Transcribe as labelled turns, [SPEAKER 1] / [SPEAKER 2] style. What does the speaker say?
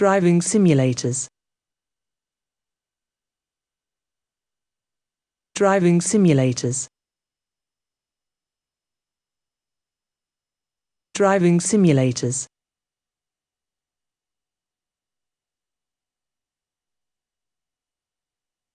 [SPEAKER 1] driving simulators. Driving simulators. Driving simulators.